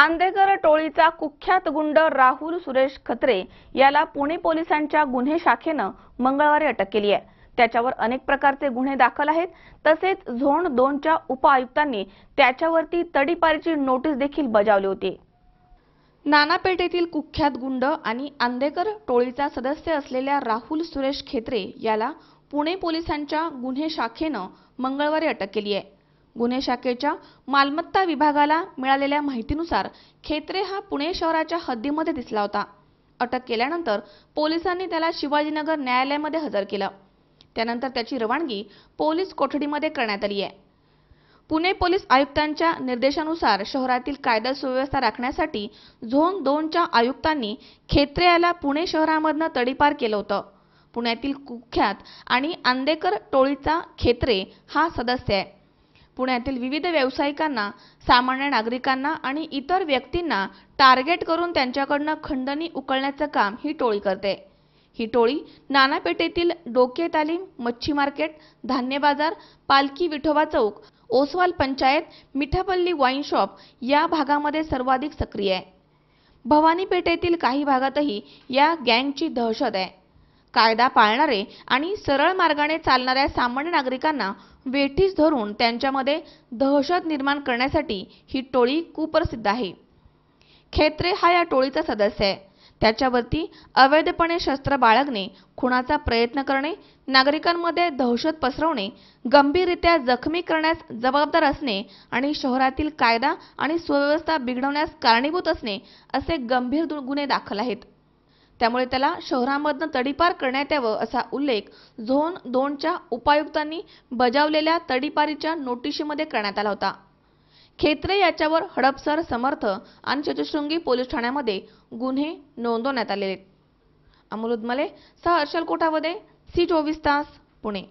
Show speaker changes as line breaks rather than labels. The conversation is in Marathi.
आंदेकर टोळीचा कुख्यात गुंड राहुल सुरेश खत्रे याला पुणे पोलिसांच्या गुन्हे शाखेनं मंगळवारी अटक केली आहे त्याच्यावर अनेक प्रकारचे गुन्हे दाखल आहेत तसेच झोन दोनच्या उपआयुक्तांनी त्याच्यावरती तडीपारीची नोटीस देखील बजावली होती नानापेटेतील कुख्यात गुंड आणि आंदेकर टोळीचा सदस्य असलेल्या राहुल सुरेश खेत्रे याला पुणे पोलिसांच्या गुन्हे शाखेनं मंगळवारी अटक केली आहे गुन्हे शाखेच्या मालमत्ता विभागाला मिळालेल्या माहितीनुसार खेत्रे हा पुणे शहराच्या हद्दीमध्ये दिसला होता अटक केल्यानंतर पोलिसांनी त्याला शिवाजीनगर न्यायालयामध्ये हजर केलं त्यानंतर त्याची रवानगी पोलीस कोठडीमध्ये करण्यात आली आहे पुणे पोलीस आयुक्तांच्या निर्देशानुसार शहरातील कायदा सुव्यवस्था राखण्यासाठी झोन दोनच्या आयुक्तांनी खेत्रे याला पुणे शहरामधनं तडीपार केलं होतं पुण्यातील कुख्यात आणि आंदेकर टोळीचा खेत्रे हा सदस्य आहे पुण्यातील विविध व्यावसायिकांना सामान्य नागरिकांना आणि इतर व्यक्तींना टार्गेट करून त्यांच्याकडनं खंडणी उकळण्याचं काम ही टोळी करते ही टोळी नानापेटेतील डोके तालीम मच्छी मार्केट धान्य बाजार पालखी विठोबा चौक ओसवाल पंचायत मिठापल्ली वाईन शॉप या भागामध्ये सर्वाधिक सक्रिय आहे भवानीपेठेतील काही भागातही या गँगची दहशत आहे कायदा पाळणारे आणि सरळ मार्गाने चालणाऱ्या सामान्य नागरिकांना वेठीस धरून त्यांच्यामध्ये दहशत निर्माण करण्यासाठी ही टोळी कुप्रसिद्ध आहे खेत्रे हा या टोळीचा सदस्य आहे त्याच्यावरती अवैधपणे शस्त्र बाळगणे खुणाचा प्रयत्न करणे नागरिकांमध्ये दहशत पसरवणे गंभीररित्या जखमी करण्यास जबाबदार असणे आणि शहरातील कायदा आणि सुव्यवस्था बिघडवण्यास कारणीभूत असणे असे गंभीर गुन्हे दाखल आहेत त्यामुळे त्याला शहरामधनं तडीपार करण्यात यावं असा उल्लेख झोन दोनच्या उपायुक्तांनी बजावलेल्या तडीपारीच्या नोटिशीमध्ये करण्यात आला होता खेत्रे याच्यावर हडपसर समर्थ आणि चतुशृंगी पोलीस ठाण्यामध्ये गुन्हे नोंदवण्यात आलेले अमोल उदमले सह अर्शल कोठावदे सी चोवीस तास पुणे